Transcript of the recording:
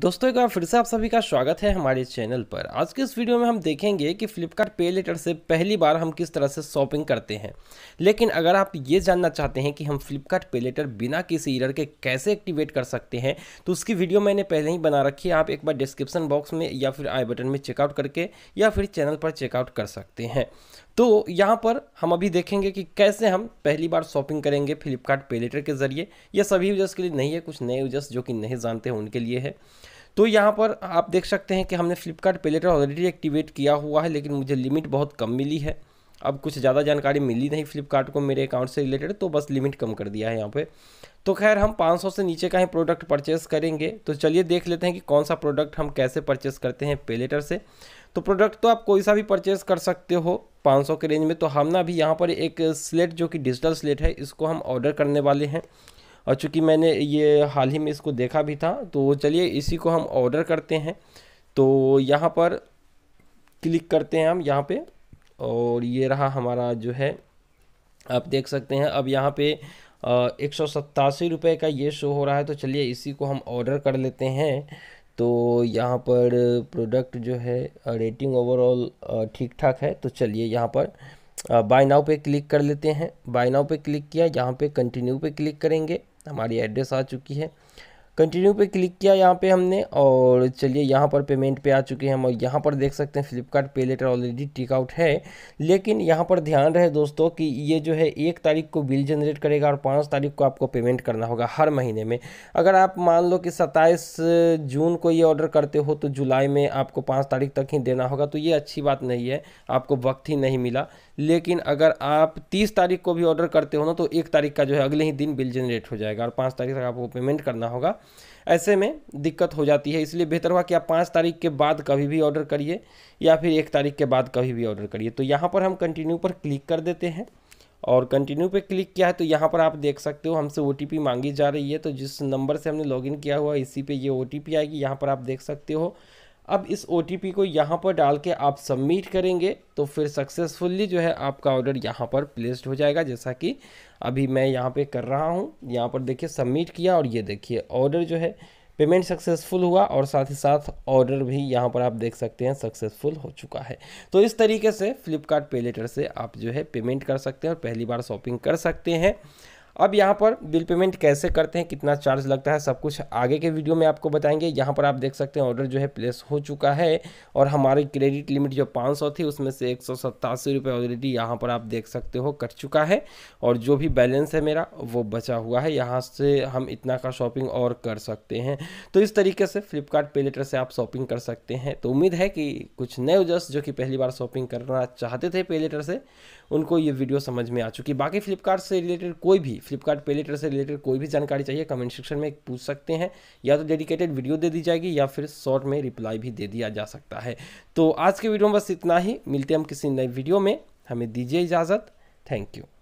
दोस्तों एक बार फिर से आप सभी का स्वागत है हमारे चैनल पर आज के इस वीडियो में हम देखेंगे कि फ्लिपकार्ट पे लेटर से पहली बार हम किस तरह से शॉपिंग करते हैं लेकिन अगर आप ये जानना चाहते हैं कि हम फ्लिपकार्ट पे लेटर बिना किसी ईरर के कैसे एक्टिवेट कर सकते हैं तो उसकी वीडियो मैंने पहले ही बना रखी है आप एक बार डिस्क्रिप्सन बॉक्स में या फिर आई बटन में चेकआउट करके या फिर चैनल पर चेकआउट कर सकते हैं तो यहाँ पर हम अभी देखेंगे कि कैसे हम पहली बार शॉपिंग करेंगे फ्लिपकार्ट पे लेटर के ज़रिए यह सभी यूजर्स के लिए नहीं है कुछ नए यूजर्स जो कि नहीं जानते हैं उनके लिए है तो यहाँ पर आप देख सकते हैं कि हमने फ्लिपकार्ट पेलेटर ऑलरेडी एक्टिवेट किया हुआ है लेकिन मुझे लिमिट बहुत कम मिली है अब कुछ ज़्यादा जानकारी मिली नहीं फ्लिपकार्ट को मेरे अकाउंट से रिलेटेड तो बस लिमिट कम कर दिया है यहाँ पे तो खैर हम 500 से नीचे का ही प्रोडक्ट परचेस करेंगे तो चलिए देख लेते हैं कि कौन सा प्रोडक्ट हम कैसे परचेस करते हैं पेलेटर से तो प्रोडक्ट तो आप कोई सा भी परचेस कर सकते हो 500 के रेंज में तो हम ना अभी यहाँ पर एक स्लेट जो कि डिजिटल स्लेट है इसको हम ऑर्डर करने वाले हैं और चूँकि मैंने ये हाल ही में इसको देखा भी था तो चलिए इसी को हम ऑर्डर करते हैं तो यहाँ पर क्लिक करते हैं हम यहाँ पे और ये रहा हमारा जो है आप देख सकते हैं अब यहाँ पे एक सौ सत्तासी रुपये का ये शो हो रहा है तो चलिए इसी को हम ऑर्डर कर लेते हैं तो यहाँ पर प्रोडक्ट जो है रेटिंग ओवरऑल ठीक ठाक है तो चलिए यहाँ पर बाय नाउ पे क्लिक कर लेते हैं बाय नाउ पे क्लिक किया यहाँ पे कंटिन्यू पे क्लिक करेंगे हमारी एड्रेस आ चुकी है कंटिन्यू पे क्लिक किया यहाँ पे हमने और चलिए यहाँ पर पेमेंट पे आ चुके हैं हम और यहाँ पर देख सकते हैं फ्लिपकार्ट पे लेटर ऑलरेडी टिकआउट है लेकिन यहाँ पर ध्यान रहे दोस्तों कि ये जो है एक तारीख को बिल जनरेट करेगा और पाँच तारीख को आपको पेमेंट करना होगा हर महीने में अगर आप मान लो कि सत्ताईस जून को ये ऑर्डर करते हो तो जुलाई में आपको पाँच तारीख तक ही देना होगा तो ये अच्छी बात नहीं है आपको वक्त ही नहीं मिला लेकिन अगर आप तीस तारीख को भी ऑर्डर करते हो ना तो एक तारीख का जो है अगले ही दिन बिल जनरेट हो जाएगा और पाँच तारीख तक आपको पेमेंट करना होगा ऐसे में दिक्कत हो जाती है इसलिए बेहतर हुआ कि आप पाँच तारीख के बाद कभी भी ऑर्डर करिए या फिर एक तारीख के बाद कभी भी ऑर्डर करिए तो यहाँ पर हम कंटिन्यू पर क्लिक कर देते हैं और कंटिन्यू पे क्लिक किया है तो यहाँ पर आप देख सकते हो हमसे ओ मांगी जा रही है तो जिस नंबर से हमने लॉगिन किया हुआ इसी पे ये ओ आएगी यहाँ पर आप देख सकते हो अब इस ओ को यहाँ पर डाल के आप सबमिट करेंगे तो फिर सक्सेसफुल्ली जो है आपका ऑर्डर यहाँ पर प्लेस्ड हो जाएगा जैसा कि अभी मैं यहाँ पे कर रहा हूँ यहाँ पर देखिए सबमिट किया और ये देखिए ऑर्डर जो है पेमेंट सक्सेसफुल हुआ और साथ ही साथ ऑर्डर भी यहाँ पर आप देख सकते हैं सक्सेसफुल हो चुका है तो इस तरीके से फ्लिपकार्ट पे लेटर से आप जो है पेमेंट कर सकते हैं और पहली बार शॉपिंग कर सकते हैं अब यहाँ पर बिल पेमेंट कैसे करते हैं कितना चार्ज लगता है सब कुछ आगे के वीडियो में आपको बताएंगे यहाँ पर आप देख सकते हैं ऑर्डर जो है प्लेस हो चुका है और हमारी क्रेडिट लिमिट जो 500 थी उसमें से एक सौ ऑलरेडी यहाँ पर आप देख सकते हो कट चुका है और जो भी बैलेंस है मेरा वो बचा हुआ है यहाँ से हम इतना का शॉपिंग और कर सकते हैं तो इस तरीके से फ्लिपकार्ट पे लेटर से आप शॉपिंग कर सकते हैं तो उम्मीद है कि कुछ नए यूजर्स जो कि पहली बार शॉपिंग करना चाहते थे पे लेटर से उनको ये वीडियो समझ में आ चुकी बाकी फ्लिपकार्ट से रिलेटेड कोई भी फ्लिपकार्ट पे लेटर से रिलेटेड कोई भी जानकारी चाहिए कमेंट सेक्शन में पूछ सकते हैं या तो डेडिकेटेड वीडियो दे दी जाएगी या फिर शॉर्ट में रिप्लाई भी दे दिया जा सकता है तो आज के वीडियो में बस इतना ही मिलते हैं हम किसी नए वीडियो में हमें दीजिए इजाज़त थैंक यू